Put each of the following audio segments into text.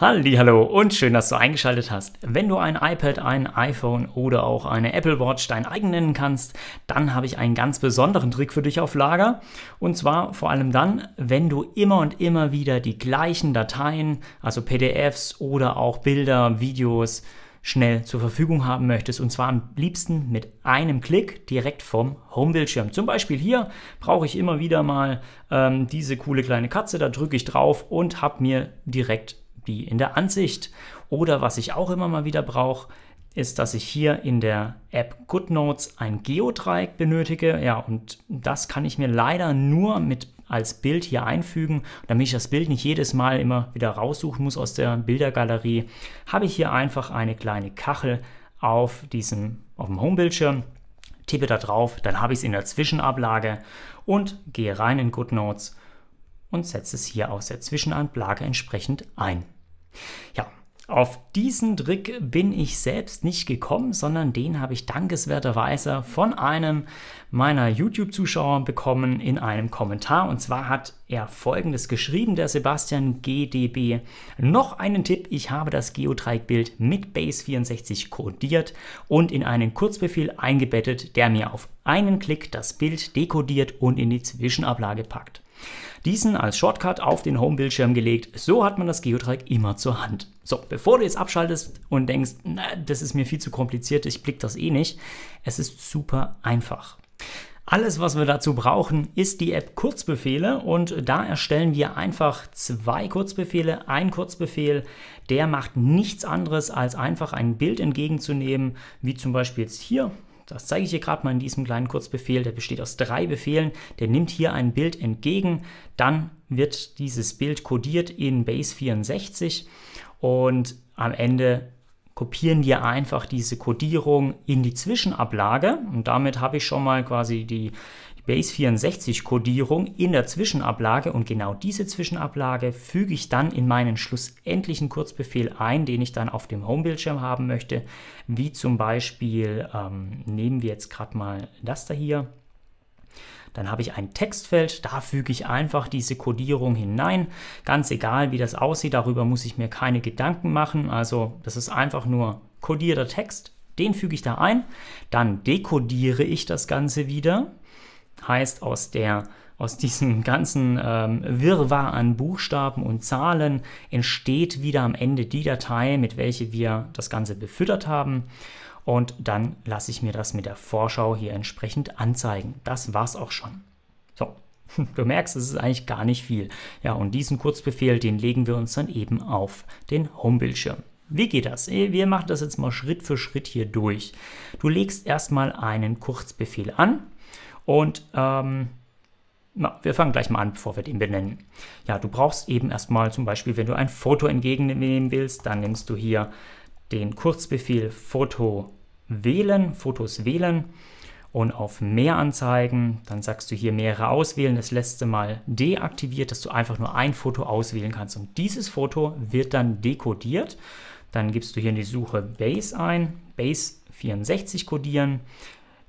Hallo und schön, dass du eingeschaltet hast. Wenn du ein iPad, ein iPhone oder auch eine Apple Watch dein eigen nennen kannst, dann habe ich einen ganz besonderen Trick für dich auf Lager. Und zwar vor allem dann, wenn du immer und immer wieder die gleichen Dateien, also PDFs oder auch Bilder, Videos, schnell zur Verfügung haben möchtest. Und zwar am liebsten mit einem Klick direkt vom Homebildschirm. Zum Beispiel hier brauche ich immer wieder mal ähm, diese coole kleine Katze. Da drücke ich drauf und habe mir direkt die in der Ansicht. Oder was ich auch immer mal wieder brauche, ist, dass ich hier in der App GoodNotes ein Geodreieck benötige. Ja, und das kann ich mir leider nur mit als Bild hier einfügen. Damit ich das Bild nicht jedes Mal immer wieder raussuchen muss aus der Bildergalerie, habe ich hier einfach eine kleine Kachel auf diesem auf dem Homebildschirm. Tippe da drauf, dann habe ich es in der Zwischenablage und gehe rein in GoodNotes und setze es hier aus der Zwischenablage entsprechend ein. Ja, auf diesen Trick bin ich selbst nicht gekommen, sondern den habe ich dankenswerterweise von einem meiner YouTube-Zuschauer bekommen in einem Kommentar. Und zwar hat er folgendes geschrieben, der Sebastian GDB. Noch einen Tipp, ich habe das Geodreieckbild mit Base 64 kodiert und in einen Kurzbefehl eingebettet, der mir auf einen Klick das Bild dekodiert und in die Zwischenablage packt diesen als Shortcut auf den Home-Bildschirm gelegt. So hat man das Geodreieck immer zur Hand. So, bevor du jetzt abschaltest und denkst, na, das ist mir viel zu kompliziert, ich blick das eh nicht, es ist super einfach. Alles, was wir dazu brauchen, ist die App Kurzbefehle und da erstellen wir einfach zwei Kurzbefehle. Ein Kurzbefehl, der macht nichts anderes, als einfach ein Bild entgegenzunehmen, wie zum Beispiel jetzt hier. Das zeige ich hier gerade mal in diesem kleinen Kurzbefehl. Der besteht aus drei Befehlen. Der nimmt hier ein Bild entgegen. Dann wird dieses Bild codiert in Base 64 und am Ende kopieren wir einfach diese Codierung in die Zwischenablage und damit habe ich schon mal quasi die, base 64 kodierung in der Zwischenablage und genau diese Zwischenablage füge ich dann in meinen schlussendlichen Kurzbefehl ein, den ich dann auf dem Homebildschirm haben möchte, wie zum Beispiel, ähm, nehmen wir jetzt gerade mal das da hier, dann habe ich ein Textfeld, da füge ich einfach diese Codierung hinein. Ganz egal, wie das aussieht, darüber muss ich mir keine Gedanken machen. Also das ist einfach nur kodierter Text, den füge ich da ein. Dann dekodiere ich das Ganze wieder. Heißt, aus, der, aus diesem ganzen ähm, Wirrwarr an Buchstaben und Zahlen entsteht wieder am Ende die Datei, mit welcher wir das Ganze befüttert haben. Und dann lasse ich mir das mit der Vorschau hier entsprechend anzeigen. Das war's auch schon. So, du merkst, es ist eigentlich gar nicht viel. Ja, und diesen Kurzbefehl, den legen wir uns dann eben auf den Homebildschirm. Wie geht das? Äh, wir machen das jetzt mal Schritt für Schritt hier durch. Du legst erstmal einen Kurzbefehl an und ähm, na, wir fangen gleich mal an, bevor wir den benennen. Ja, du brauchst eben erstmal zum Beispiel, wenn du ein Foto entgegennehmen willst, dann nimmst du hier den Kurzbefehl Foto wählen, Fotos wählen und auf mehr anzeigen. Dann sagst du hier mehrere auswählen. Das letzte Mal deaktiviert, dass du einfach nur ein Foto auswählen kannst. Und dieses Foto wird dann dekodiert. Dann gibst du hier in die Suche Base ein, Base 64 kodieren.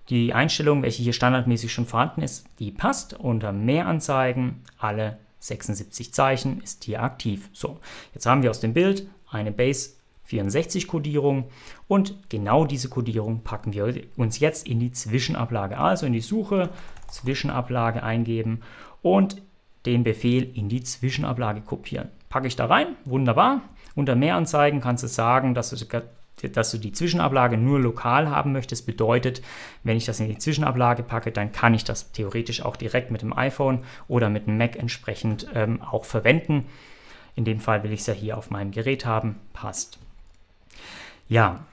Die Einstellung, welche hier standardmäßig schon vorhanden ist, die passt. Unter Mehr anzeigen, alle 76 Zeichen ist hier aktiv. So, jetzt haben wir aus dem Bild eine Base 64 Kodierung und genau diese Kodierung packen wir uns jetzt in die Zwischenablage, also in die Suche, Zwischenablage eingeben und den Befehl in die Zwischenablage kopieren. Packe ich da rein, wunderbar. Unter Mehr anzeigen kannst du sagen, dass du dass du die Zwischenablage nur lokal haben möchtest, bedeutet, wenn ich das in die Zwischenablage packe, dann kann ich das theoretisch auch direkt mit dem iPhone oder mit dem Mac entsprechend ähm, auch verwenden. In dem Fall will ich es ja hier auf meinem Gerät haben. Passt. Ja,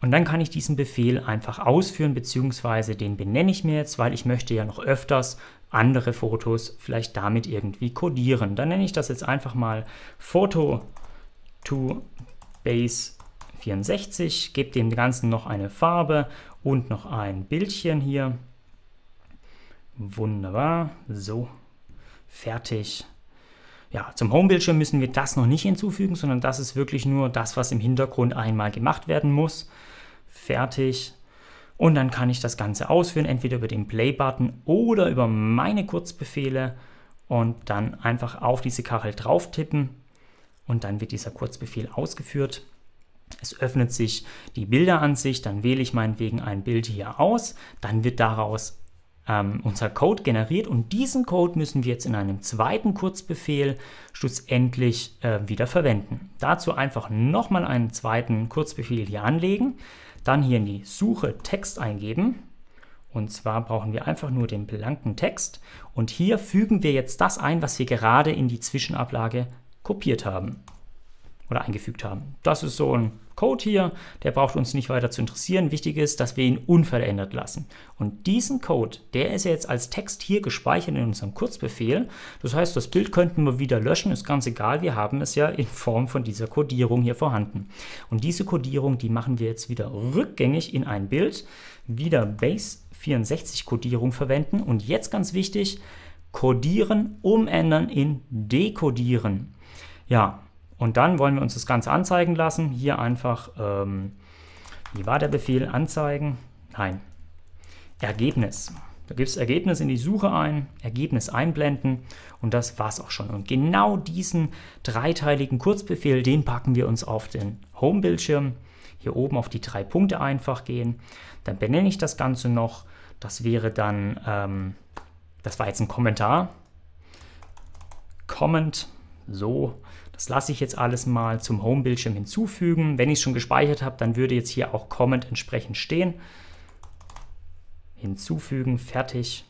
und dann kann ich diesen Befehl einfach ausführen, beziehungsweise den benenne ich mir jetzt, weil ich möchte ja noch öfters andere Fotos vielleicht damit irgendwie codieren. Dann nenne ich das jetzt einfach mal Photo to Base 64, gebt dem Ganzen noch eine Farbe und noch ein Bildchen hier. Wunderbar, so, fertig. Ja, zum Homebildschirm müssen wir das noch nicht hinzufügen, sondern das ist wirklich nur das, was im Hintergrund einmal gemacht werden muss. Fertig. Und dann kann ich das Ganze ausführen, entweder über den Play-Button oder über meine Kurzbefehle und dann einfach auf diese Kachel drauf tippen und dann wird dieser Kurzbefehl ausgeführt. Es öffnet sich die Bilderansicht, dann wähle ich meinetwegen ein Bild hier aus, dann wird daraus ähm, unser Code generiert und diesen Code müssen wir jetzt in einem zweiten Kurzbefehl schlussendlich äh, wieder verwenden. Dazu einfach nochmal einen zweiten Kurzbefehl hier anlegen, dann hier in die Suche Text eingeben. Und zwar brauchen wir einfach nur den blanken Text und hier fügen wir jetzt das ein, was wir gerade in die Zwischenablage kopiert haben oder eingefügt haben. Das ist so ein Code hier, der braucht uns nicht weiter zu interessieren. Wichtig ist, dass wir ihn unverändert lassen. Und diesen Code, der ist jetzt als Text hier gespeichert in unserem Kurzbefehl. Das heißt, das Bild könnten wir wieder löschen, ist ganz egal, wir haben es ja in Form von dieser Codierung hier vorhanden. Und diese Codierung, die machen wir jetzt wieder rückgängig in ein Bild, wieder Base 64 Codierung verwenden. Und jetzt ganz wichtig, codieren, umändern in dekodieren. Ja, und dann wollen wir uns das Ganze anzeigen lassen. Hier einfach, ähm, wie war der Befehl? Anzeigen? Nein. Ergebnis. Du gibst Ergebnis in die Suche ein, Ergebnis einblenden und das war's auch schon. Und genau diesen dreiteiligen Kurzbefehl, den packen wir uns auf den Home-Bildschirm. Hier oben auf die drei Punkte einfach gehen. Dann benenne ich das Ganze noch. Das wäre dann, ähm, das war jetzt ein Kommentar. Comment, so. Das lasse ich jetzt alles mal zum Home-Bildschirm hinzufügen. Wenn ich es schon gespeichert habe, dann würde jetzt hier auch Comment entsprechend stehen. Hinzufügen, fertig.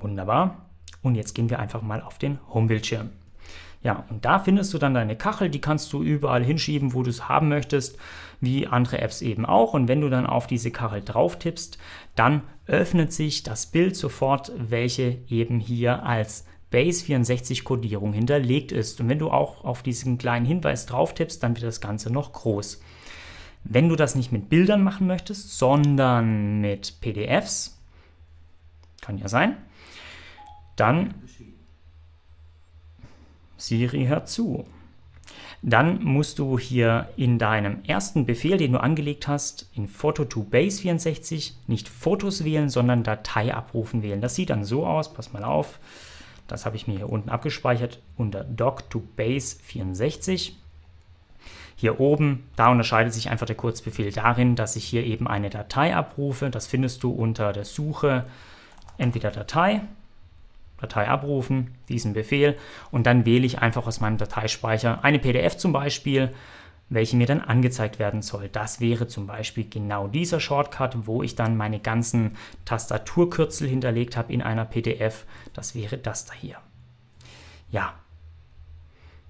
Wunderbar. Und jetzt gehen wir einfach mal auf den Home-Bildschirm. Ja, und da findest du dann deine Kachel, die kannst du überall hinschieben, wo du es haben möchtest, wie andere Apps eben auch. Und wenn du dann auf diese Kachel drauf tippst, dann öffnet sich das Bild sofort, welche eben hier als base 64 kodierung hinterlegt ist. Und wenn du auch auf diesen kleinen Hinweis drauf tippst, dann wird das Ganze noch groß. Wenn du das nicht mit Bildern machen möchtest, sondern mit PDFs, kann ja sein, dann Siri hört zu. Dann musst du hier in deinem ersten Befehl, den du angelegt hast, in Photo to Base 64 nicht Fotos wählen, sondern Datei abrufen wählen. Das sieht dann so aus, pass mal auf. Das habe ich mir hier unten abgespeichert unter doc to base 64. Hier oben, da unterscheidet sich einfach der Kurzbefehl darin, dass ich hier eben eine Datei abrufe. Das findest du unter der Suche entweder Datei, Datei abrufen, diesen Befehl und dann wähle ich einfach aus meinem Dateispeicher eine PDF zum Beispiel welche mir dann angezeigt werden soll. Das wäre zum Beispiel genau dieser Shortcut, wo ich dann meine ganzen Tastaturkürzel hinterlegt habe in einer PDF. Das wäre das da hier. Ja,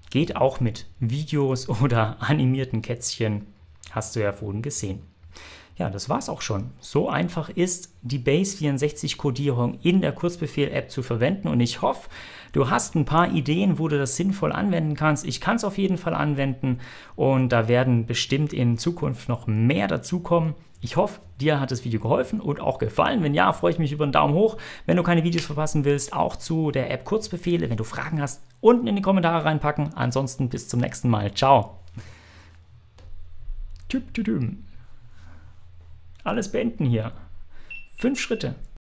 geht auch mit Videos oder animierten Kätzchen. Hast du ja vorhin gesehen. Ja, das war's auch schon. So einfach ist die base 64 kodierung in der Kurzbefehl-App zu verwenden und ich hoffe, du hast ein paar Ideen, wo du das sinnvoll anwenden kannst. Ich kann es auf jeden Fall anwenden und da werden bestimmt in Zukunft noch mehr dazukommen. Ich hoffe, dir hat das Video geholfen und auch gefallen. Wenn ja, freue ich mich über einen Daumen hoch. Wenn du keine Videos verpassen willst, auch zu der App Kurzbefehle, wenn du Fragen hast, unten in die Kommentare reinpacken. Ansonsten bis zum nächsten Mal. Ciao. Tüp, tüp, tüp alles beenden hier. Fünf Schritte.